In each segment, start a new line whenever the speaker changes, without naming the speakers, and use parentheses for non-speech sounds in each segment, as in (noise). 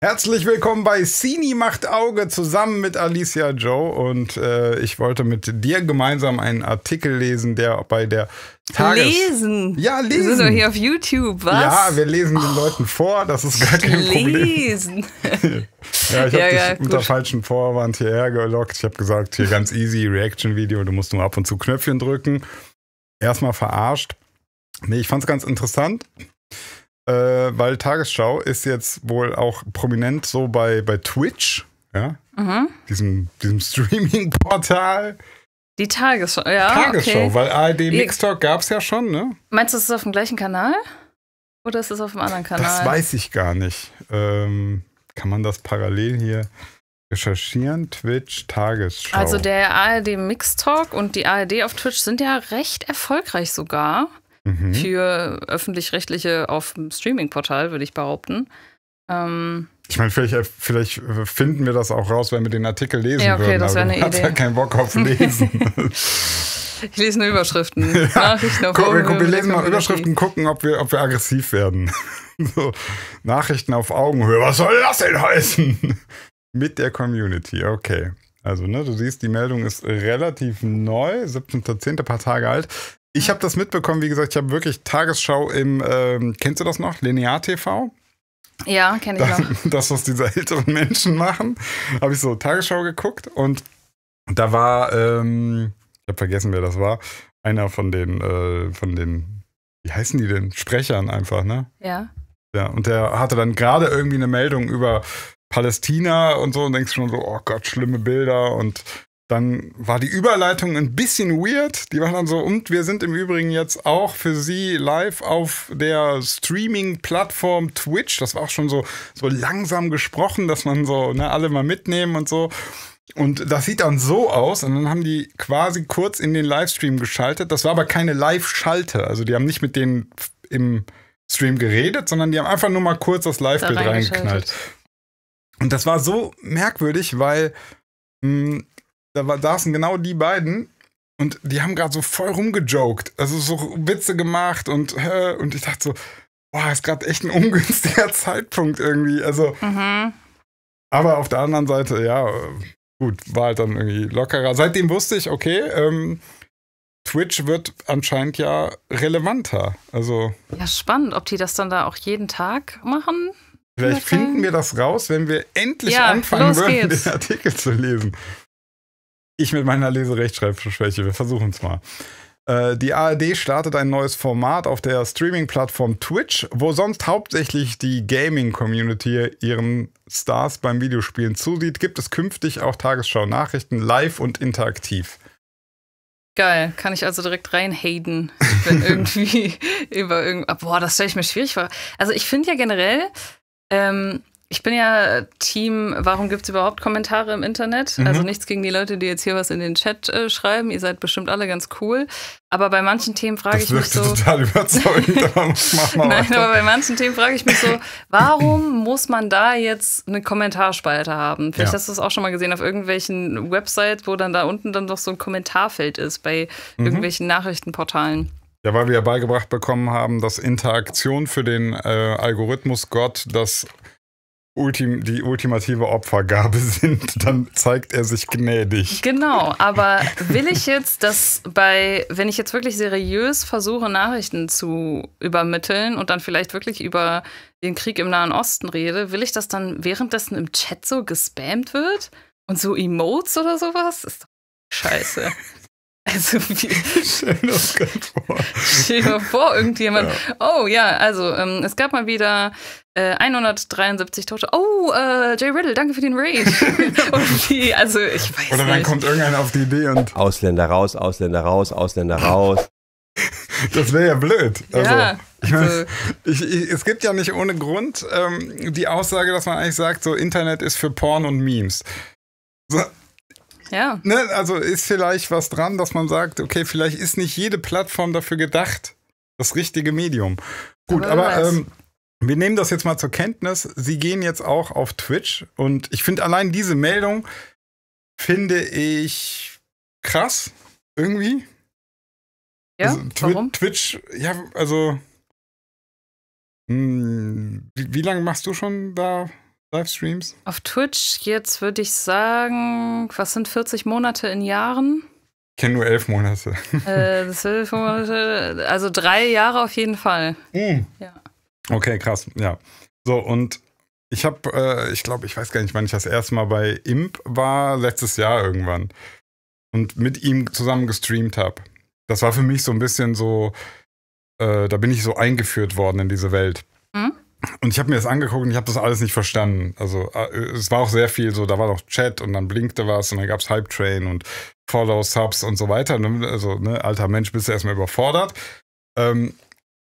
Herzlich willkommen bei Sini macht Auge zusammen mit Alicia Joe und äh, ich wollte mit dir gemeinsam einen Artikel lesen, der bei der Tages
Lesen. Ja, lesen. Wir sind doch hier auf YouTube, was? Ja,
wir lesen oh. den Leuten oh. vor, das ist gar kein Problem.
Lesen. (laughs) ja, ich
habe ja, dich ja, unter falschem Vorwand hierher gelockt. Ich habe gesagt, hier ganz easy Reaction Video, du musst nur ab und zu Knöpfchen drücken. Erstmal verarscht. Nee, ich fand's ganz interessant. Äh, weil Tagesschau ist jetzt wohl auch prominent so bei, bei Twitch, ja, mhm. diesem, diesem (laughs)
Streaming-Portal. Die Tagesschau, ja.
Tagesschau, okay. weil ARD Mixtalk gab es ja schon,
ne? Meinst du, ist auf dem gleichen Kanal? Oder ist es auf dem anderen Kanal? Das weiß
ich gar nicht. Ähm, kann man das parallel hier recherchieren? Twitch, Tagesschau.
Also der ARD Mixtalk und die ARD auf Twitch sind ja recht erfolgreich sogar mhm. für öffentlich-rechtliche auf dem Streaming-Portal, würde ich behaupten. Ähm,
ich meine, vielleicht, äh, vielleicht, äh, finden wir das auch raus, wenn wir den Artikel lesen ja, okay, würden. Das aber eine (laughs) hat Idee. ja keinen Bock auf Lesen.
(laughs) ich lese nur Überschriften. (laughs) Ja. Nachrichten auf Guck, wir, wir lesen
mal Überschriften, gucken, ob wir, ob wir aggressiv werden. so, Nachrichten auf Augenhöhe. Was soll das denn heißen? Mit der Community, okay. Also, ne, du siehst, die Meldung ist relativ neu, 17.10., ein paar Tage alt. Ich habe das mitbekommen, wie gesagt, ich habe wirklich Tagesschau im, ähm, kennst du das noch? Linear TV?
Ja, kenne ich
noch. (laughs) Das, was diese älteren Menschen machen, habe ich so Tagesschau geguckt und da war, ähm, ich habe vergessen, wer das war, einer von den, äh, von den, wie heißen die denn? Sprechern einfach, ne? Ja. Ja, und der hatte dann gerade irgendwie eine Meldung über Palästina und so und denkst schon so, oh Gott, schlimme Bilder und dann war die Überleitung ein bisschen weird. Die waren dann so, und wir sind im Übrigen jetzt auch für Sie live auf der Streaming-Plattform Twitch. Das war auch schon so, so langsam gesprochen, dass man so ne, alle mal mitnehmen und so. Und das sieht dann so aus. Und dann haben die quasi kurz in den Livestream geschaltet. Das war aber keine Live-Schalte. Also die haben nicht mit denen im Stream geredet, sondern die haben einfach nur mal kurz das Live-Bild da reingeknallt. Und das war so merkwürdig, weil mh, hm, da war, saßen genau die beiden und die haben gerade so voll rumgejoked. Also so Witze gemacht und, äh, und ich dachte so, boah, ist gerade echt ein (laughs) ungünstiger Zeitpunkt irgendwie. Also. Mhm. Aber auf der anderen Seite, ja, gut, war halt dann irgendwie lockerer. Seitdem wusste ich, okay, ähm, Twitch wird anscheinend ja relevanter. Also.
Ja, spannend, ob die das dann da auch jeden Tag machen. Vielleicht finden
wir das raus, wenn wir endlich ja, anfangen würden, (laughs) geht's. den Artikel zu lesen. Ich mit meiner Leserechtschreibschwäche, wir versuchen es mal. Äh, die ARD startet ein neues Format auf der Streaming-Plattform Twitch, wo sonst hauptsächlich die Gaming-Community ihren Stars beim Videospielen zusieht, gibt es künftig auch Tagesschau-Nachrichten live und interaktiv.
Geil, kann ich also direkt reinhaden, wenn (laughs) irgendwie über irgendwas. Boah, das stelle ich mir schwierig vor. Also ich finde ja generell, ähm, ich bin ja Team, warum gibt es überhaupt Kommentare im Internet? Mhm. Also nichts gegen die Leute, die jetzt hier was in den Chat äh, schreiben. Ihr seid bestimmt alle ganz cool. Aber bei manchen Themen frage ich mich so.
total (laughs) überzeugend. (laughs) Nein, aber bei
manchen Themen frage ich mich so, warum muss man da jetzt eine Kommentarspalte haben? Vielleicht ja. hast du es auch schon mal gesehen auf irgendwelchen Websites, wo dann da unten dann doch so ein Kommentarfeld ist bei mhm. irgendwelchen Nachrichtenportalen.
Ja, weil wir ja beigebracht bekommen haben, dass Interaktion für den äh, Algorithmus Gott das Ultim, die ultimative Opfergabe (laughs) sind, dann zeigt er sich gnädig.
Genau, aber will ich jetzt, dass bei, wenn ich jetzt wirklich seriös versuche, Nachrichten zu übermitteln und dann vielleicht wirklich über den Krieg im Nahen Osten rede, will ich, dass dann währenddessen im Chat so gespammt wird und so Emotes oder sowas? Ist doch scheiße. (laughs) Also wie, Stell dir das vor. Stell dir vor, irgendjemand. Ja. Oh ja, also ähm, es gab mal wieder äh, 173 Tote. Oh, äh, Jay Riddle, danke für den Raid. (laughs) und wie, also ich weiß nicht. Oder dann nicht.
kommt irgendeiner auf die Idee und. Ausländer raus, Ausländer raus, Ausländer raus. Das wäre
ja blöd. Also, ja, also ich, ich, es gibt ja nicht ohne Grund ähm, die Aussage, dass man eigentlich sagt, so Internet ist für Porn und Memes. So, ja. Ne, also ist vielleicht was dran, dass man sagt, okay, vielleicht ist nicht jede Plattform dafür gedacht, das richtige Medium. Gut, aber, aber ähm, wir nehmen das jetzt mal zur Kenntnis. Sie gehen jetzt auch auf Twitch und ich finde allein diese Meldung finde ich krass irgendwie. Ja, also, Twi warum? Twitch,
ja, also mh, hm, wie, wie lange machst du schon da Livestreams? Auf Twitch jetzt würde ich sagen, was sind 40 Monate in Jahren?
Ich kenne nur elf Monate.
Äh, zwölf Monate, also drei Jahre auf jeden Fall. Mm. Ja.
Okay, krass, ja. So, und ich habe, äh, ich glaube, ich weiß gar nicht, wann ich das erste Mal bei Imp war, letztes Jahr irgendwann. Und mit ihm zusammen gestreamt habe. Das war für mich so ein bisschen so, äh, da bin ich so eingeführt worden in diese Welt. Mhm. Und ich habe mir das angeguckt und ich habe das alles nicht verstanden. Also äh, es war auch sehr viel so, da war noch Chat und dann blinkte was und dann gab es Hype Train und Follow, Subs und so weiter. Ne, also, ne, alter Mensch, bist du erstmal überfordert. Ähm,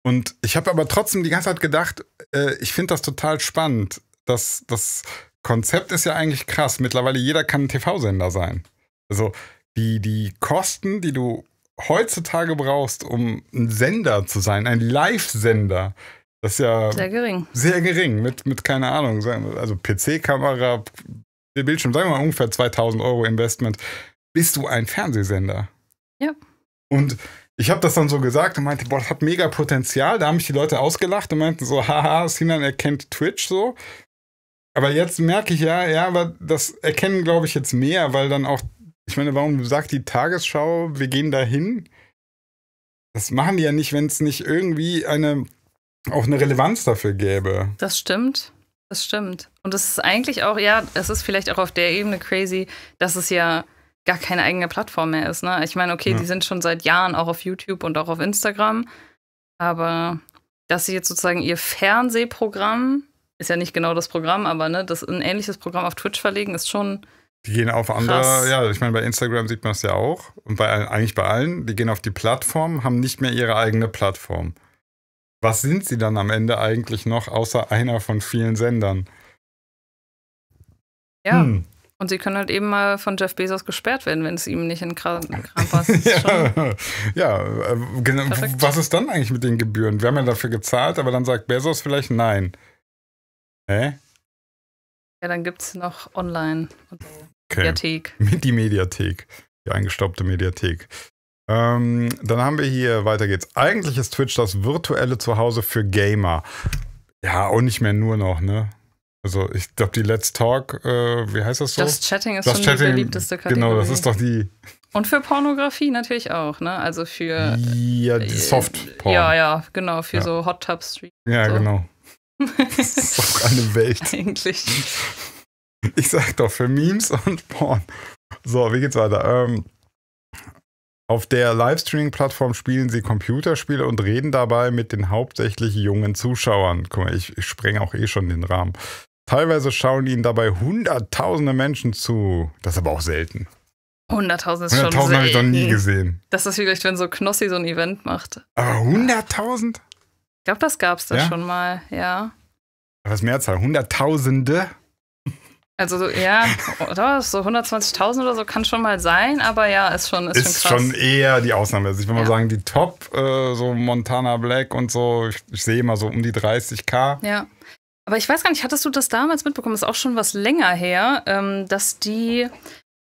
und ich habe aber trotzdem die ganze Zeit gedacht, äh, ich finde das total spannend. Das, das Konzept ist ja eigentlich krass. Mittlerweile jeder kann ein TV-Sender sein. Also die, die Kosten, die du heutzutage brauchst, um ein Sender zu sein, ein Live-Sender, das ist ja sehr gering. Sehr gering, mit, mit keine Ahnung, also PC-Kamera, Bildschirm, sagen wir mal ungefähr 2000 Euro Investment, bist du ein Fernsehsender. Ja. Und ich habe das dann so gesagt und meinte, boah, das hat mega Potenzial. Da haben mich die Leute ausgelacht und meinten so, haha, Sinan erkennt Twitch so. Aber jetzt merke ich ja, ja, aber das erkennen, glaube ich, jetzt mehr, weil dann auch, ich meine, warum sagt die Tagesschau, wir gehen dahin? Das machen die ja nicht, wenn es nicht irgendwie eine auch eine Relevanz dafür gäbe.
Das stimmt. Das stimmt. Und es ist eigentlich auch, ja, es ist vielleicht auch auf der Ebene crazy, dass es ja gar keine eigene Plattform mehr ist. Ne? Ich meine, okay, ja. die sind schon seit Jahren auch auf YouTube und auch auf Instagram. Aber dass sie jetzt sozusagen ihr Fernsehprogramm, ist ja nicht genau das Programm, aber ne, das ein ähnliches Programm auf Twitch verlegen, ist schon.
Die gehen auf andere, krass. ja, ich meine, bei Instagram sieht man es ja auch. Und bei eigentlich bei allen, die gehen auf die Plattform, haben nicht mehr ihre eigene Plattform was sind sie dann am Ende eigentlich noch, außer einer von vielen Sendern?
Ja. Hm. Und sie können halt eben mal von Jeff Bezos gesperrt werden, wenn es ihm nicht in Kram, Kram (laughs) passt. ja,
ja äh, genau. Was ist dann eigentlich mit den Gebühren? Wir haben ja dafür gezahlt, aber dann sagt Bezos vielleicht nein. Hä?
Ja, dann gibt es noch online. Okay.
Mediathek. (laughs) Die Mediathek. Die eingestaubte Mediathek. Ähm, dann haben wir hier, weiter geht's. Eigentlich ist Twitch das virtuelle Zuhause für Gamer. Ja, und nicht mehr nur noch, ne? Also ich glaube, die Let's Talk, äh, wie heißt das so? Das Chatting ist das schon Chatting, die beliebteste Kategorie. Genau, das ist doch die.
Und für Pornografie natürlich auch, ne? Also für.
Ja, die äh, Soft Porn. Ja, ja,
genau, für ja. so Hot Tub Street.
Ja, so. genau. das ist doch eine Welt. Eigentlich. Ich sag doch, für Memes und Porn. So, wie geht's weiter? Ähm. Auf der Livestreaming-Plattform spielen sie Computerspiele und reden dabei mit den hauptsächlich jungen Zuschauern. Guck mal, ich, ich spreng auch eh schon den Rahmen. Teilweise schauen ihnen dabei hunderttausende Menschen zu. Das ist aber auch selten.
Hunderttausend ist 100 schon selten. habe ich noch nie gesehen. Das ist vielleicht, wenn so Knossi so ein Event macht. Aber hunderttausend? Ich glaube, das gab es da ja? schon mal, ja.
Was Mehrzahl? Hunderttausende?
Also ja, oder? So 120.000 oder so kann schon mal sein, aber ja, ist schon ist, ist schon, schon
eher die Ausnahme. Also ich würde ja. mal sagen, die Top, äh, so Montana Black und so, ich, ich sehe immer so um die 30k.
Ja. Aber ich weiß gar nicht, hattest du das damals mitbekommen? Ist auch schon was länger her, ähm, dass die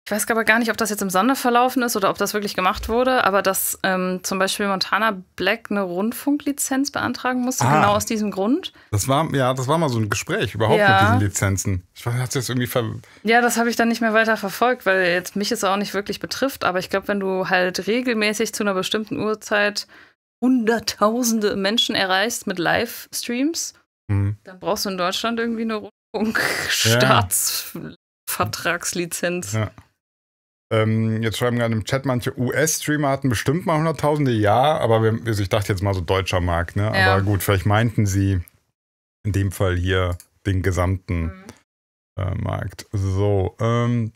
ich weiß aber gar nicht, ob das jetzt im Sande verlaufen ist oder ob das wirklich gemacht wurde, aber dass ähm, zum Beispiel Montana Black eine Rundfunklizenz beantragen musste, ah, genau aus diesem Grund.
Das war, ja, das war mal so ein Gespräch überhaupt ja. mit diesen Lizenzen. Ich weiß, hat's jetzt irgendwie ver
Ja, das habe ich dann nicht mehr weiter verfolgt, weil jetzt mich es auch nicht wirklich betrifft, aber ich glaube, wenn du halt regelmäßig zu einer bestimmten Uhrzeit hunderttausende Menschen erreichst mit Livestreams, mhm. dann brauchst du in Deutschland irgendwie eine Rundfunkstaatsvertragslizenz. Ja.
Ähm, jetzt schreiben gerade im Chat manche US-Streamer hatten bestimmt mal Hunderttausende, ja, aber wir, also ich dachte jetzt mal so deutscher Markt, ne? Ja. Aber gut, vielleicht meinten sie in dem Fall hier den gesamten mhm. äh, Markt. So, ähm,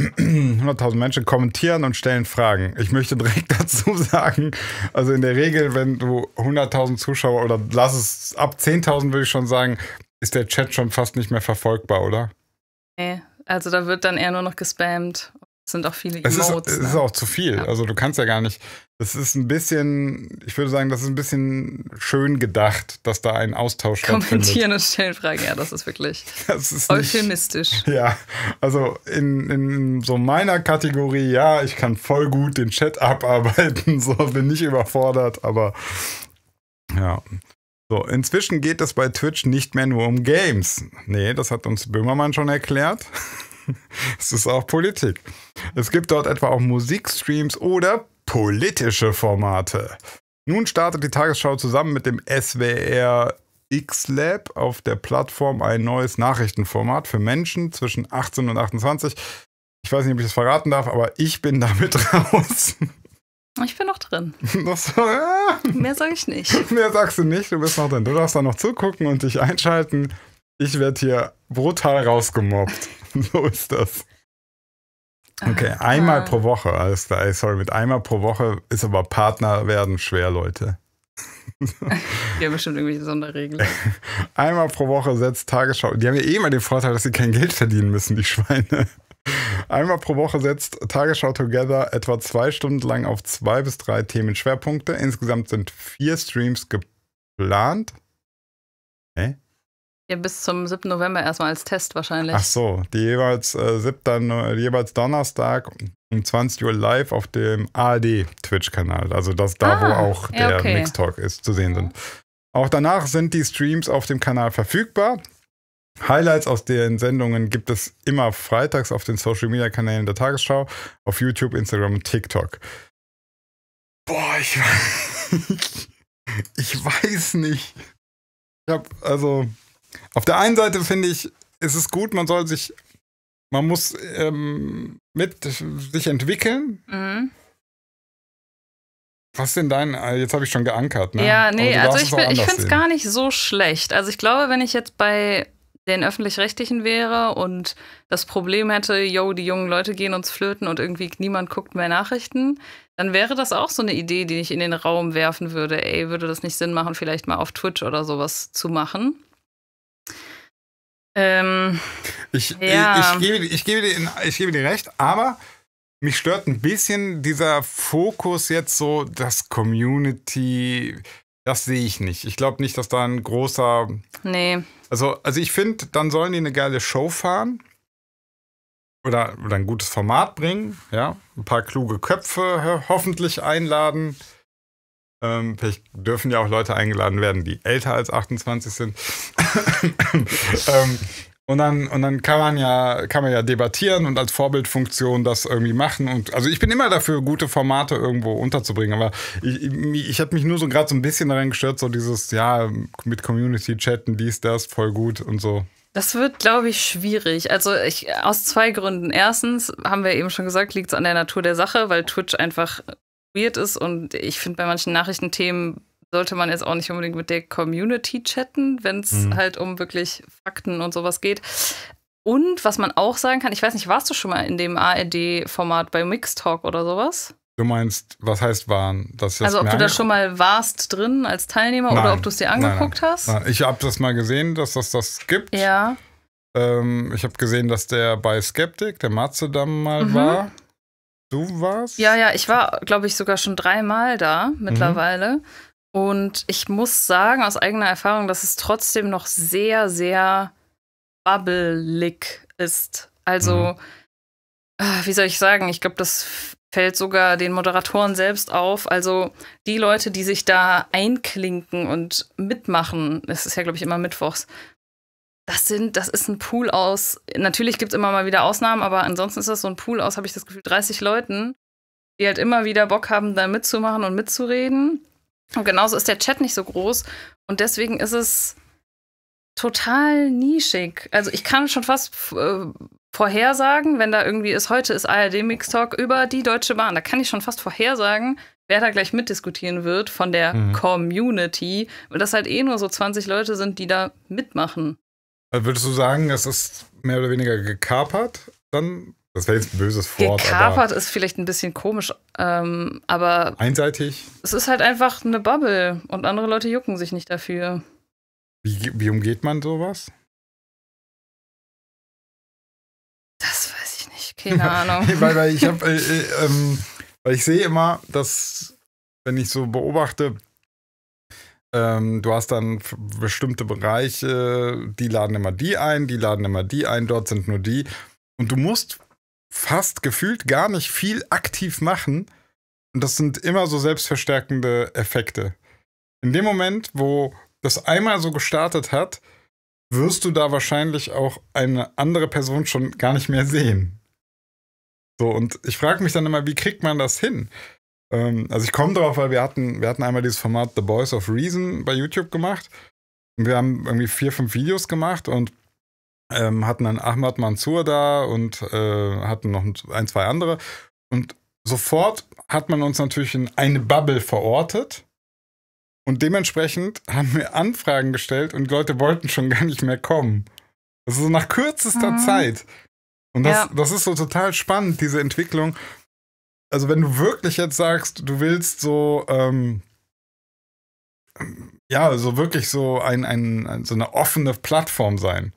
100.000 (clears throat) Menschen kommentieren und stellen Fragen. Ich möchte direkt (laughs) dazu sagen, also in der Regel, wenn du 100.000 Zuschauer oder lass es ab 10.000 würde ich schon sagen, ist der Chat schon fast nicht mehr verfolgbar, oder?
Nee. Also da wird dann eher nur noch gespammt. Es sind auch viele Emotes. Es ist, ne? es ist
auch zu viel. Ja. Also du kannst ja gar nicht. Das ist ein bisschen, ich würde sagen, das ist ein bisschen schön gedacht, dass da ein Austausch Kommentieren stattfindet. Kommentieren
und stellen Fragen, ja, das ist wirklich (laughs) das ist
euphemistisch. Nicht, ja, also in, in so meiner Kategorie, ja, ich kann voll gut den Chat (laughs) abarbeiten, so bin ich überfordert, aber ja. So, inzwischen geht es bei Twitch nicht mehr nur um Games. Nee, das hat uns Böhmermann schon erklärt. (laughs) es ist auch Politik. Es gibt dort etwa auch Musikstreams oder politische Formate. Nun startet die Tagesschau zusammen mit dem SWR X-Lab auf der Plattform ein neues Nachrichtenformat für Menschen zwischen 18 und 28. Ich weiß nicht, ob ich das verraten darf, aber ich bin damit (laughs) raus.
Ich bin noch drin. (laughs) Das, ja. (laughs) Mehr sag ich nicht.
Mehr sagst du nicht, du bist noch drin. Du darfst da noch zugucken und dich einschalten. Ich werde hier brutal rausgemobbt. (laughs) so ist das. Okay, Aha. einmal pro Woche. Alles klar, sorry, mit einmal pro Woche ist aber Partner werden schwer, Leute.
die haben bestimmt irgendwelche Sonderregeln.
Einmal pro Woche setzt Tagesschau. Die haben ja eh immer den Vorteil, dass sie kein Geld verdienen müssen, die Schweine. Einmal pro Woche setzt Tagesschau Together etwa zwei Stunden lang auf zwei bis drei Themenschwerpunkte. Insgesamt sind vier Streams geplant. Hä?
Ja, bis zum 7. November erstmal als Test wahrscheinlich. Ach
so, die jeweils, äh, 7, jeweils Donnerstag um 20 Uhr live auf dem ARD Twitch-Kanal. Also das da, ah, wo auch der ja, okay. Mixtalk ist, zu sehen sind. Auch danach sind die Streams auf dem Kanal verfügbar. Highlights aus den Sendungen gibt es immer freitags auf den Social Media Kanälen der Tagesschau, auf YouTube, Instagram und TikTok. Boah, ich, (laughs) ich weiß nicht. Ich hab, also, auf der einen Seite finde ich, ist es gut, man soll sich, man muss ähm, mit sich entwickeln. Mhm. Was denn dein, äh, jetzt habe ich schon geankert, ne? Ja, nee, also ich, ich finde es gar
nicht so schlecht. Also ich glaube, wenn ich jetzt bei den öffentlich-rechtlichen wäre und das Problem hätte, yo, die jungen Leute gehen uns flöten und irgendwie niemand guckt mehr Nachrichten, dann wäre das auch so eine Idee, die ich in den Raum werfen würde. Ey, würde das nicht Sinn machen, vielleicht mal auf Twitch oder sowas zu machen? Ähm, ich, ja. ich, gebe,
ich, gebe dir, ich gebe dir recht, aber mich stört ein bisschen dieser Fokus jetzt so, dass Community das sehe ich nicht. Ich glaube nicht, dass da ein großer. Nee. Also, also ich finde, dann sollen die eine geile Show fahren. Oder, oder ein gutes Format bringen, ja. Ein paar kluge Köpfe hoffentlich einladen. Ähm, vielleicht dürfen ja auch Leute eingeladen werden, die älter als 28 sind. (laughs) ähm, und dann, und dann kann man ja, kann man ja debattieren und als Vorbildfunktion das irgendwie machen. Und also ich bin immer dafür, gute Formate irgendwo unterzubringen. Aber ich, ich, ich habe mich nur so gerade so ein bisschen daran gestört, so dieses, ja, mit Community chatten, dies, das, voll gut und so.
Das wird, glaube ich, schwierig. Also ich, aus zwei Gründen. Erstens, haben wir eben schon gesagt, liegt es an der Natur der Sache, weil Twitch einfach weird ist und ich finde bei manchen Nachrichtenthemen sollte man jetzt auch nicht unbedingt mit der Community chatten, wenn es mhm. halt um wirklich Fakten und sowas geht. Und was man auch sagen kann, ich weiß nicht, warst du schon mal in dem ARD-Format bei Mixed Talk oder sowas?
Du meinst, was heißt waren? Das also ob du da schon
mal warst drin als Teilnehmer nein, oder ob du es dir angeguckt nein, nein,
hast? Ich habe das mal gesehen, dass das das gibt. Ja. Ähm, ich habe gesehen, dass der bei Skeptic, der Matzedamm mal mhm. war. Du warst?
Ja, ja, ich war, glaube ich, sogar schon dreimal da mhm. mittlerweile. Mhm. Und ich muss sagen, aus eigener Erfahrung, dass es trotzdem noch sehr, sehr bubbelig ist. Also, mhm. Ah, wie soll ich sagen, ich glaube, das fällt sogar den Moderatoren selbst auf. Also die Leute, die sich da einklinken und mitmachen, es ist ja, glaube ich, immer Mittwochs. Das sind, das ist ein Pool aus, natürlich gibt es immer mal wieder Ausnahmen, aber ansonsten ist das so ein Pool aus, habe ich das Gefühl, 30 Leuten, die halt immer wieder Bock haben, da mitzumachen und mitzureden. Und genauso ist der Chat nicht so groß. Und deswegen ist es total nischig. Also ich kann schon fast äh, vorhersagen, wenn da irgendwie ist, heute ist ARD Mix Talk über die Deutsche Bahn. Da kann ich schon fast vorhersagen, wer da gleich mitdiskutieren wird von der mhm. Community. Weil das halt eh nur so 20 Leute sind, die da mitmachen.
Äh, würdest du sagen, es ist mehr oder weniger gekapert dann das wäre jetzt ein böses Wort. Gekapert
ist vielleicht ein bisschen komisch, ähm, aber.
Einseitig?
Es ist halt einfach eine Bubble und andere Leute jucken sich nicht dafür.
Wie, wie umgeht man sowas?
Das weiß ich nicht, keine Ahnung. (laughs) weil, weil, ich hab,
äh, äh, ähm, weil ich sehe immer, dass, wenn ich so beobachte, ähm, du hast dann bestimmte Bereiche, die laden immer die ein, die laden immer die ein, dort sind nur die. Und du musst fast gefühlt gar nicht viel aktiv machen. Und das sind immer so selbstverstärkende Effekte. In dem Moment, wo das einmal so gestartet hat, wirst du da wahrscheinlich auch eine andere Person schon gar nicht mehr sehen. So, und ich frage mich dann immer, wie kriegt man das hin? Ähm, also ich komme drauf, weil wir hatten, wir hatten einmal dieses Format The Boys of Reason bei YouTube gemacht. Und wir haben irgendwie vier, fünf Videos gemacht und ähm, hatten dann Ahmad Mansour da und äh, hatten noch ein, zwei andere. Und sofort hat man uns natürlich in eine Bubble verortet. Und dementsprechend haben wir Anfragen gestellt und Leute wollten schon gar nicht mehr kommen. Das ist nach kürzester mhm. Zeit. Und das, ja. das ist so total spannend, diese Entwicklung. Also, wenn du wirklich jetzt sagst, du willst so, ähm, ja, so wirklich so ein, ein, so eine offene Plattform sein,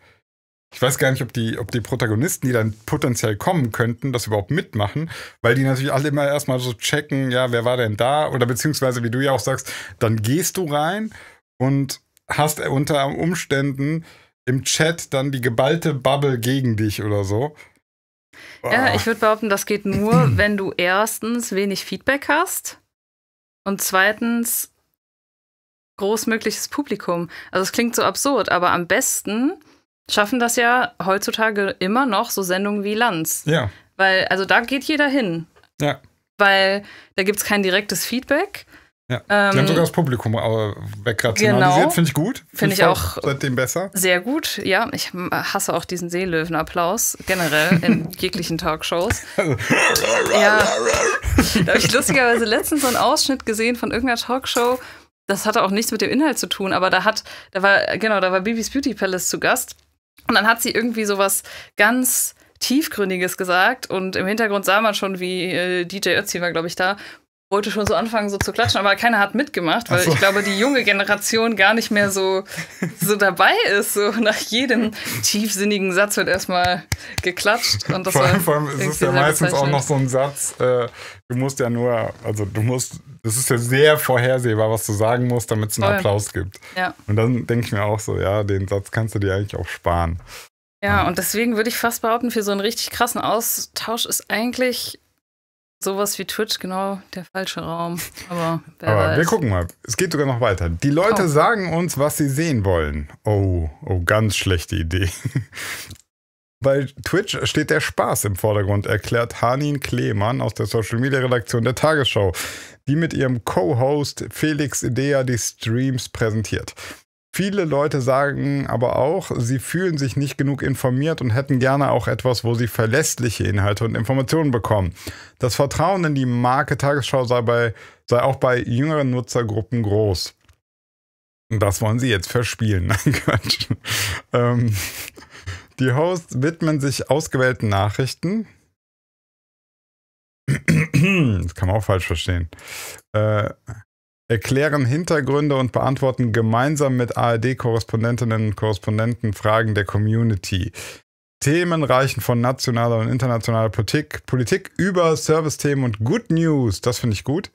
ich weiß gar nicht, ob die, ob die Protagonisten, die dann potenziell kommen könnten, das überhaupt mitmachen, weil die natürlich alle immer erstmal so checken, ja, wer war denn da? Oder beziehungsweise, wie du ja auch sagst, dann gehst du rein und hast unter Umständen im Chat dann die geballte Bubble gegen dich oder so.
Ja, ah. ich würde behaupten, das geht nur, (clears throat) wenn du erstens wenig Feedback hast und zweitens großmögliches Publikum. Also es klingt so absurd, aber am besten schaffen das ja heutzutage immer noch so Sendungen wie Lanz. Ja. Weil, also da geht jeder hin. Ja. Weil da gibt es kein direktes Feedback. Ja. Ähm, haben sogar das
Publikum äh, wegrationalisiert, genau. finde ich gut. Finde ich auch seitdem besser.
Sehr gut, ja. Ich hasse auch diesen Seelöwen-Applaus generell in (laughs) jeglichen Talkshows. Also, (laughs) ja. da habe ich lustigerweise letztens so einen Ausschnitt gesehen von irgendeiner Talkshow. Das hatte auch nichts mit dem Inhalt zu tun, aber da hat, da war, genau, da war Bibis Beauty Palace zu Gast. Und dann hat sie irgendwie so was ganz Tiefgründiges gesagt und im Hintergrund sah man schon, wie äh, DJ Ötzi war, glaube ich, da, wollte schon so anfangen, so zu klatschen, aber keiner hat mitgemacht, weil so. ich glaube, die junge Generation gar nicht mehr so, so dabei ist. So nach jedem tiefsinnigen Satz wird erstmal geklatscht. Und das vor, allem, vor allem ist es ja meistens auch noch so
ein Satz, äh, du musst ja nur, also du musst, es ist ja sehr vorhersehbar, was du sagen musst, damit es einen Voll. Applaus gibt. Ja. Und dann denke ich mir auch so, ja, den Satz kannst du dir eigentlich auch sparen.
Ja, und deswegen würde ich fast behaupten, für so einen richtig krassen Austausch ist eigentlich sowas wie Twitch genau der falsche Raum. (laughs) Aber, wer Aber wir gucken mal.
Es geht sogar noch weiter. Die Leute oh. sagen uns, was sie sehen wollen. Oh, oh, ganz schlechte Idee. Bei (laughs) Twitch steht der Spaß im Vordergrund, erklärt Hanin Kleemann aus der Social Media Redaktion der Tagesschau, die mit ihrem Co-Host Felix Idea die Streams präsentiert. Viele Leute sagen aber auch, sie fühlen sich nicht genug informiert und hätten gerne auch etwas, wo sie verlässliche Inhalte und Informationen bekommen. Das Vertrauen in die Marke Tagesschau sei, bei, sei auch bei jüngeren Nutzergruppen groß. Das wollen sie jetzt verspielen. (laughs) Ähm, die Hosts widmen sich ausgewählten Nachrichten. (clears throat) Das kann man auch falsch verstehen. Äh, erklären Hintergründe und beantworten gemeinsam mit ARD-Korrespondentinnen und Korrespondenten Fragen der Community. Themen reichen von nationaler und internationaler Politik, Politik über Service-Themen und Good News, das finde ich gut,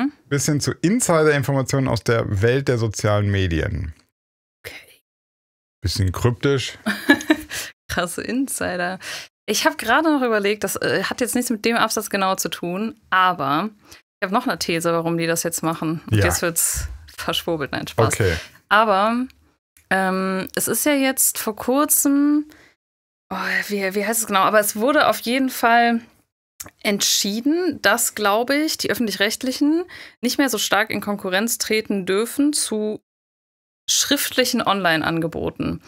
hm? bis hin zu Insider-Informationen aus der Welt der sozialen Medien. Okay. Bisschen kryptisch.
(laughs) Krasse Insider. Ich habe gerade noch überlegt, das äh, hat jetzt nichts mit dem Absatz genau zu tun, aber ich habe noch eine These, warum die das jetzt machen. Ja. Jetzt wird's verschwurbelt, nein, Spaß. Okay. Aber ähm, es ist ja jetzt vor kurzem, oh, wie, wie heißt es genau, aber es wurde auf jeden Fall entschieden, dass, glaube ich, die öffentlich-rechtlichen nicht mehr so stark in Konkurrenz treten dürfen zu schriftlichen Online-Angeboten.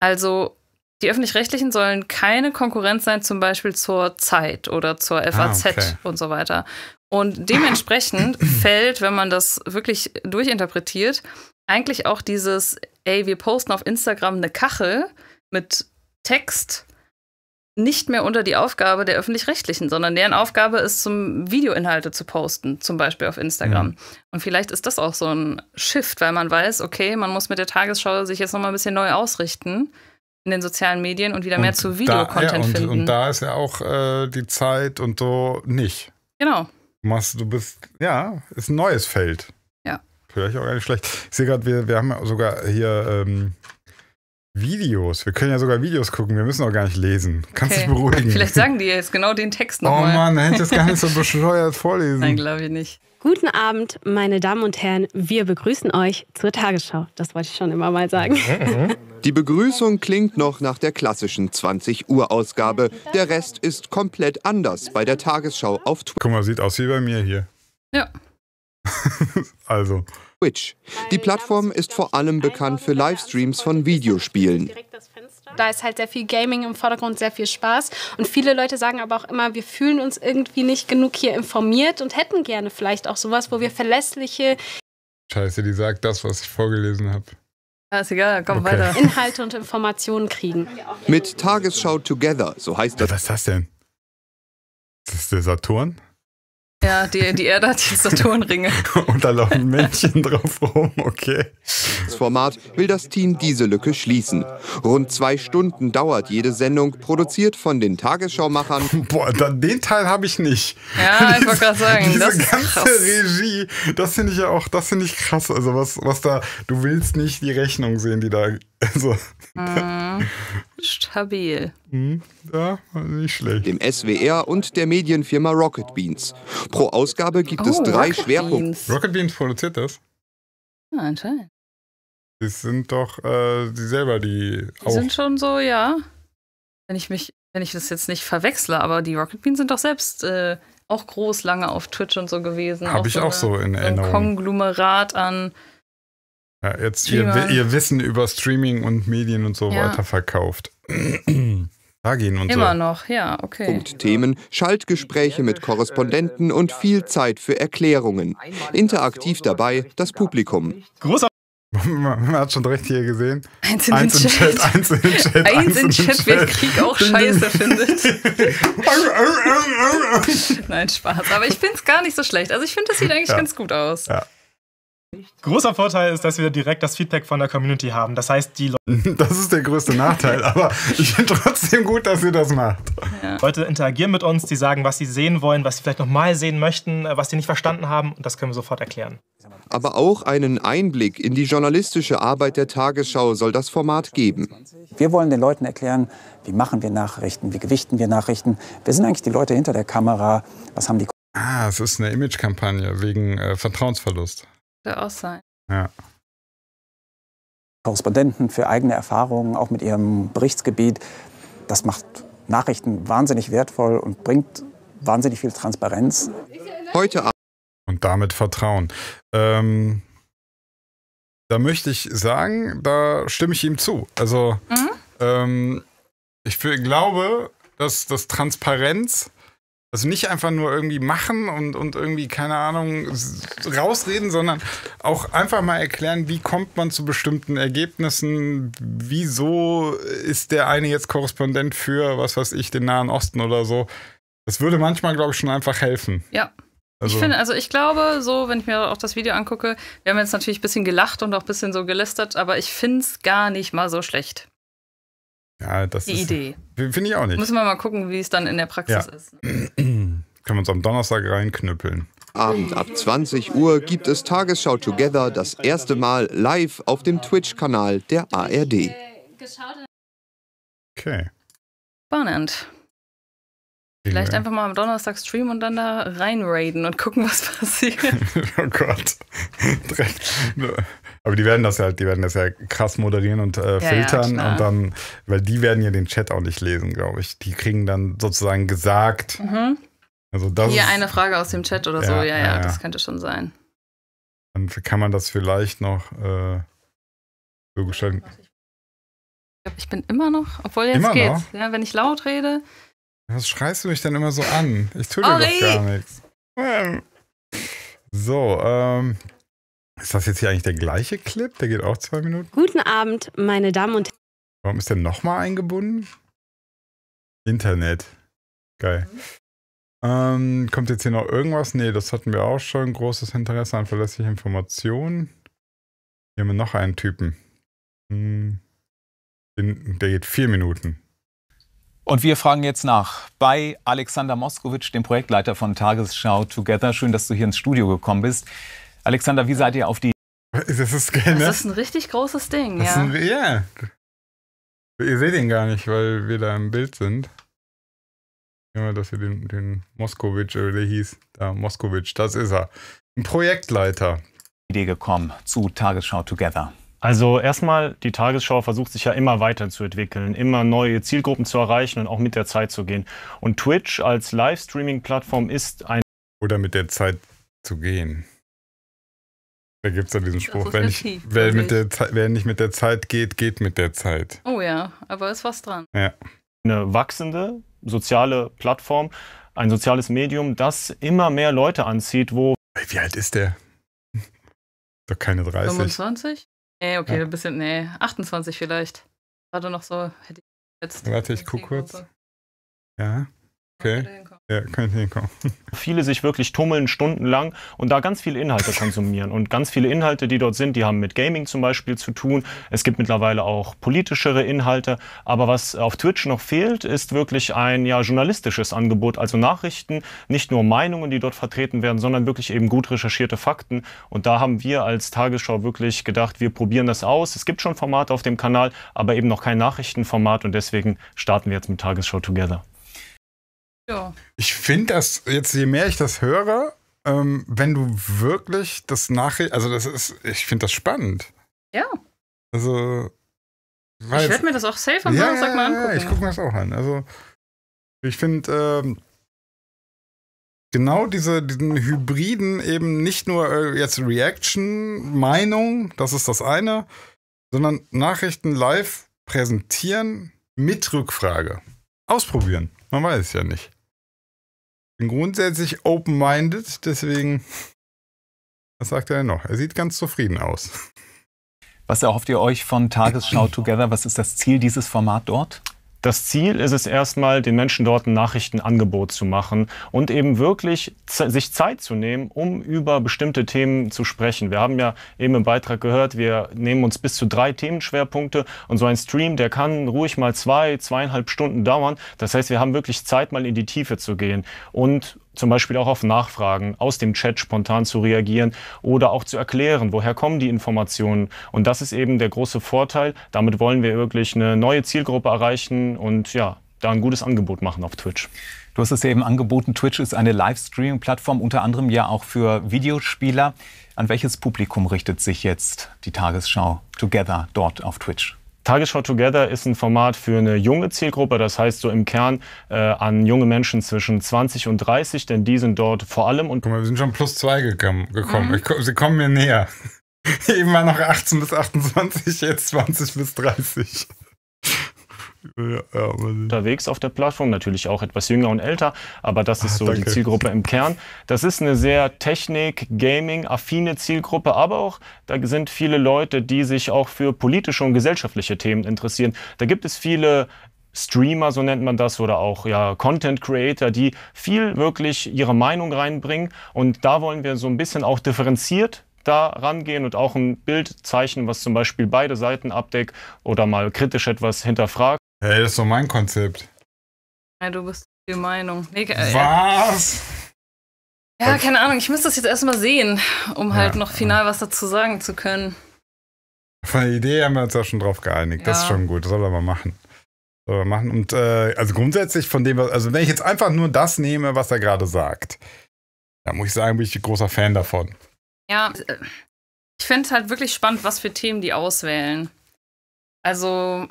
Also die öffentlich-rechtlichen sollen keine Konkurrenz sein, zum Beispiel zur Zeit oder zur FAZ ah, okay. und so weiter. Und dementsprechend (laughs) fällt, wenn man das wirklich durchinterpretiert, eigentlich auch dieses, ey, wir posten auf Instagram eine Kachel mit Text nicht mehr unter die Aufgabe der öffentlich-rechtlichen, sondern deren Aufgabe ist, zum Videoinhalte zu posten, zum Beispiel auf Instagram. Mhm. Und vielleicht ist das auch so ein Shift, weil man weiß, okay, man muss mit der Tagesschau sich jetzt nochmal ein bisschen neu ausrichten in den sozialen Medien und wieder und mehr zu Videocontent ja, finden. Und
da ist ja auch äh, die Zeit und so nicht. Genau. Du machst, du bist, ja, ist ein neues Feld. Ja. Vielleicht auch gar nicht schlecht. Ich sehe gerade, wir, wir haben ja sogar hier ähm, Videos. Wir können ja sogar Videos gucken. Wir müssen auch gar nicht lesen. Kannst okay. dich beruhigen. Vielleicht
sagen die jetzt genau den Text oh nochmal. Oh mal. Mann, hätte ich das gar nicht so (laughs)
bescheuert vorlesen. Nein, glaube
ich nicht. Guten Abend, meine Damen und Herren. Wir begrüßen euch zur Tagesschau. Das wollte ich schon immer mal sagen. Mhm, mhm.
Die Begrüßung klingt
noch nach der klassischen 20 Uhr Ausgabe. Der Rest ist komplett anders bei der Tagesschau auf Twitch. Guck mal, sieht aus wie bei mir hier. Ja. (laughs) also. Twitch. Die Plattform ist vor allem bekannt für Livestreams von Videospielen
da ist halt sehr viel Gaming im Vordergrund, sehr viel Spaß. Und viele Leute sagen aber auch immer, wir fühlen uns irgendwie nicht genug hier informiert und hätten gerne vielleicht auch sowas, wo wir verlässliche.
Scheiße, die sagt das, was ich vorgelesen habe.
Ja, ist egal, komm okay. weiter. Inhalte und Informationen kriegen.
Mit Tagesschau Together, so heißt das. Was ist das denn? Ist Das der
Saturn?
Ja, die, die Erde hat jetzt Saturnringe.
(laughs) und da laufen Männchen
drauf rum, okay.
Das Format will das Team diese Lücke schließen. Rund zwei Stunden dauert jede Sendung, produziert von den Tagesschaumachern. (laughs) Boah, den Teil habe ich nicht. Ja, ich wollte gerade sagen, diese das ganze krass. Regie,
das finde ich ja auch, das finde ich krass. Also was, was da, du willst nicht die Rechnung sehen, die da, also.
Mhm. Stabil. Hm, ja,
nicht schlecht. Dem SWR und der
Medienfirma Rocket Beans. Pro Ausgabe gibt oh, es drei Rocket Schwerpunkte. Beans. Rocket
Beans produziert das? Ja, anscheinend. Die sind doch, äh, selber die. Die
auch. sind
schon so, ja. Wenn ich mich, wenn ich das jetzt nicht verwechsle, aber die Rocket Beans sind doch selbst äh, auch groß lange auf Twitch und so gewesen. Habe ich so auch so in Erinnerung. Ein Konglomerat an.
Ja, jetzt ihr, ihr, Wissen über Streaming und Medien und so ja. weiter verkauft. (clears throat) Tagin
und Immer
so. noch, ja, okay.
Punkt Themen, Schaltgespräche
mit Korrespondenten und viel Zeit für Erklärungen. Interaktiv dabei das Publikum.
Großer (laughs) man hat schon direkt hier gesehen. Eins in, eins in Chat. Chat, eins in Chat.
Eins, eins in Chat, Chat, wer Krieg auch scheiße
findet. (laughs) Nein, Spaß. Aber ich finde es gar nicht so schlecht. Also ich finde, das sieht eigentlich ja. ganz gut aus. Ja.
Großer Vorteil ist, dass wir direkt das Feedback von der Community haben. Das heißt, die Leute. (laughs) Das ist der größte Nachteil, (laughs)
aber ich finde trotzdem gut, dass ihr das macht.
Ja. Leute interagieren mit uns, die sagen, was sie sehen wollen, was sie vielleicht nochmal sehen möchten, äh, was sie nicht verstanden haben und das können wir sofort erklären.
Aber auch
einen Einblick in die journalistische Arbeit der Tagesschau soll das Format geben. Wir wollen den Leuten erklären, wie machen wir Nachrichten, wie gewichten wir Nachrichten, wer sind eigentlich die Leute hinter der Kamera,
was haben die. Ah, es ist eine Imagekampagne wegen äh, Vertrauensverlust.
Könnte auch sein. Ja.
Korrespondenten für eigene Erfahrungen, auch mit ihrem
Berichtsgebiet. Das macht Nachrichten wahnsinnig wertvoll und bringt wahnsinnig
viel Transparenz. Heute Abend. Und damit Vertrauen. Ähm, da möchte ich sagen, da stimme ich ihm zu. Also, mhm. ähm, ich glaube, dass, dass Transparenz also nicht einfach nur irgendwie machen und, und irgendwie, keine Ahnung, rausreden, sondern auch einfach mal erklären, wie kommt man zu bestimmten Ergebnissen, wieso ist der eine jetzt Korrespondent für, was weiß ich, den Nahen Osten oder so. Das würde manchmal, glaube ich, schon einfach helfen. Ja. Also. Ich finde, also
ich glaube, so, wenn ich mir auch das Video angucke, wir haben jetzt natürlich ein bisschen gelacht und auch ein bisschen so gelästert, aber ich finde es gar nicht mal so schlecht. Ja, das die ist, Idee.
Finde ich
auch nicht. Müssen wir
mal gucken, wie es dann in der Praxis ja. ist. (clears throat) Können
wir uns am Donnerstag reinknüppeln. Abend ab 20 Uhr gibt es Tagesschau Together das erste Mal live auf dem Twitch-Kanal der ARD.
Okay.
Spannend. Vielleicht einfach mal am Donnerstag streamen und dann da rein raiden und gucken, was (laughs) passiert.
(laughs) oh Gott. (laughs) Direkt. Aber die werden das halt, die werden das ja krass moderieren und äh, filtern ja, ja, und dann, weil die werden ja den Chat auch nicht lesen, glaube ich. Die kriegen dann sozusagen gesagt. Mhm. Also das Hier ist, eine
Frage aus dem Chat oder so, ja, ja, das könnte schon sein.
Dann kann man das vielleicht noch äh, so gestalten.
Ich glaube, ich bin immer noch, obwohl jetzt immer geht's. Ja, ne? wenn ich laut rede.
Was schreist du mich denn immer so an? Ich tue dir doch gar nichts. So, ähm, ist das jetzt hier eigentlich der gleiche Clip? Der geht auch zwei Minuten.
Guten Abend, meine Damen und Herren.
Warum ist der nochmal eingebunden? Internet. Geil. Mhm. Ähm, kommt jetzt hier noch irgendwas? Nee, das hatten wir auch schon. Großes Interesse an verlässlichen Informationen. Hier haben wir noch einen Typen. Hm. Den, der geht vier Minuten. Und wir fragen jetzt nach bei Alexander Moskowitsch, dem Projektleiter von Tagesschau Together. Schön, dass du hier ins Studio gekommen bist. Alexander, wie seid ihr auf die?
Das ist, ne? das
ist ein richtig großes Ding, das ja. Ein,
ja. Ihr seht ihn gar nicht, weil wir da im Bild sind. Ja, dass ihr den, den
Moskowitsch, oder der hieß, da Moskowitsch, das ist er. Ein Projektleiter. Idee gekommen zu Tagesschau Together? Also erstmal, die Tagesschau versucht sich ja immer weiterzuentwickeln, immer neue Zielgruppen zu erreichen und auch mit der Zeit zu gehen. Und Twitch als Livestreaming-Plattform ist ein... Oder mit der Zeit zu gehen. Da gibt es ja diesen Spruch, wer nicht, wer, mit der Zeit, wer nicht mit der Zeit geht, geht mit der Zeit.
Oh ja, aber ist was dran.
Ja. Eine wachsende soziale Plattform, ein soziales Medium, das immer mehr Leute anzieht, wo. Wie alt ist der? (laughs) Doch keine 30.
25? Nee, okay, ja. ein bisschen, nee, 28 vielleicht. Warte noch so, hätte ich jetzt. Warte, ich guck kurz.
Ja. Okay. Ja, könnte hinkommen.
(laughs) Viele sich wirklich tummeln stundenlang und da ganz viele Inhalte konsumieren. Und ganz viele Inhalte, die dort sind, die haben mit Gaming zum Beispiel zu tun. Es gibt mittlerweile auch politischere Inhalte. Aber was auf Twitch noch fehlt, ist wirklich ein ja, journalistisches Angebot. Also Nachrichten, nicht nur Meinungen, die dort vertreten werden, sondern wirklich eben gut recherchierte Fakten. Und da haben wir als Tagesschau wirklich gedacht, wir probieren das aus. Es gibt schon Formate auf dem Kanal, aber eben noch kein Nachrichtenformat. Und deswegen starten wir jetzt mit Tagesschau Together. Ja. Ich finde das,
jetzt je mehr ich das höre, ähm, wenn du wirklich das Nachricht, also das ist, ich finde das spannend. Ja. Also.
Ich werde mir das auch safe am ja, Samstag mal angucken. Ja, ich gucke mir das
auch an. Also, ich finde, ähm, genau diese, diesen Hybriden eben nicht nur äh, jetzt Reaction, Meinung, das ist das eine, sondern Nachrichten live präsentieren mit Rückfrage. Ausprobieren. Man weiß es ja nicht bin grundsätzlich open-minded, deswegen. Was sagt er denn noch? Er sieht ganz zufrieden
aus. Was erhofft ihr euch von Tagesschau Together? Was ist das Ziel dieses Format dort? Das Ziel ist es erstmal, den Menschen dort ein Nachrichtenangebot zu machen und eben wirklich sich Zeit zu nehmen, um über bestimmte Themen zu sprechen. Wir haben ja eben im Beitrag gehört, wir nehmen uns bis zu drei Themenschwerpunkte und so ein Stream, der kann ruhig mal zwei, zweieinhalb Stunden dauern. Das heißt, wir haben wirklich Zeit, mal in die Tiefe zu gehen. Und zum Beispiel auch auf Nachfragen aus dem Chat spontan zu reagieren oder auch zu erklären, woher kommen die Informationen. Und das ist eben der große Vorteil. Damit wollen wir wirklich eine neue Zielgruppe erreichen und ja, da ein gutes Angebot machen auf Twitch. Du hast es ja eben angeboten, Twitch ist eine Livestreaming-Plattform, unter anderem ja auch für Videospieler. An welches Publikum richtet
sich jetzt die Tagesschau Together dort auf Twitch?
Tagesschau Together ist ein Format für eine junge Zielgruppe, das heißt so im Kern äh, an junge Menschen zwischen 20 und 30, denn die sind dort vor allem und. Guck mal, wir sind schon plus zwei gekommen. Mhm. Ich, sie kommen mir näher. (laughs) Eben war noch 18 bis 28, jetzt 20 bis 30 unterwegs auf der Plattform, natürlich auch etwas jünger und älter, aber das ist ah, so ah, die Zielgruppe im Kern. Das ist eine sehr Technik-, Gaming-affine Zielgruppe, aber auch da sind viele Leute, die sich auch für politische und gesellschaftliche Themen interessieren. Da gibt es viele Streamer, so nennt man das, oder auch ja, Content Creator, die viel wirklich ihre Meinung reinbringen. Und da wollen wir so ein bisschen auch differenziert da rangehen und auch ein Bild zeichnen, was zum Beispiel beide Seiten abdeckt oder mal kritisch etwas hinterfragt. Hey, das ist doch mein Konzept.
Ja, du bist die Meinung. Nee, äh, was? Ja, keine Ahnung. Ich müsste das jetzt erstmal sehen, um ja, halt noch final ja. was dazu sagen zu können.
Von der Idee haben wir uns ja schon drauf geeinigt. Ja. Das ist schon gut. Das soll er mal machen. Soll er machen. Und äh, also grundsätzlich von dem, was, also wenn ich jetzt einfach nur das nehme, was er gerade sagt, da muss ich sagen, bin ich ein großer Fan davon.
Ja, äh, ich finde es halt wirklich spannend, was für Themen die auswählen. Also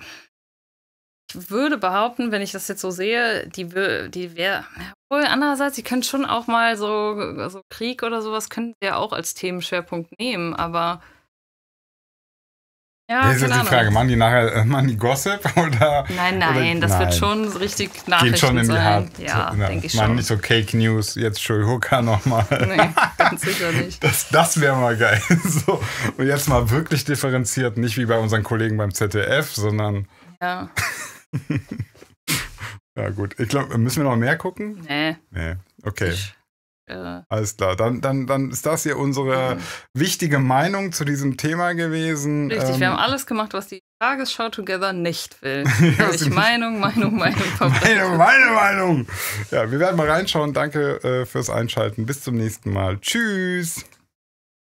würde behaupten, wenn ich das jetzt so sehe, die, die wäre. Obwohl, andererseits, sie können schon auch mal so, so Krieg oder sowas, können sie ja auch als Themenschwerpunkt nehmen, aber. Ja, das ist jetzt die Frage, machen
die nachher äh, machen die Gossip (laughs) oder? Nein, nein, oder, das nein. wird schon
richtig Nachrichten Geht schon in die Hand. Ja, ja denke ich schon. Machen nicht
so Cake News, jetzt Joey Hooker nochmal. Nee, (laughs)
ganz sicher nicht.
Das, das wäre mal geil. (laughs) So. Und jetzt mal wirklich differenziert, nicht wie bei unseren Kollegen beim ZDF, sondern... Ja. (laughs) ja, gut. Ich glaube, müssen wir noch mehr gucken? Nee. Nee. Okay. Ich, äh, Alles klar. Dann, dann, dann ist das hier unsere mhm. wichtige Meinung zu diesem Thema gewesen. Richtig, ähm, wir haben
alles gemacht, was die Tagesschau Together nicht will. (laughs) Nämlich Meinung, Meinung, Meinung, (laughs)
Meinung, meine Meinung. Ja, wir werden mal reinschauen. Danke äh, fürs Einschalten. Bis zum nächsten Mal. Tschüss.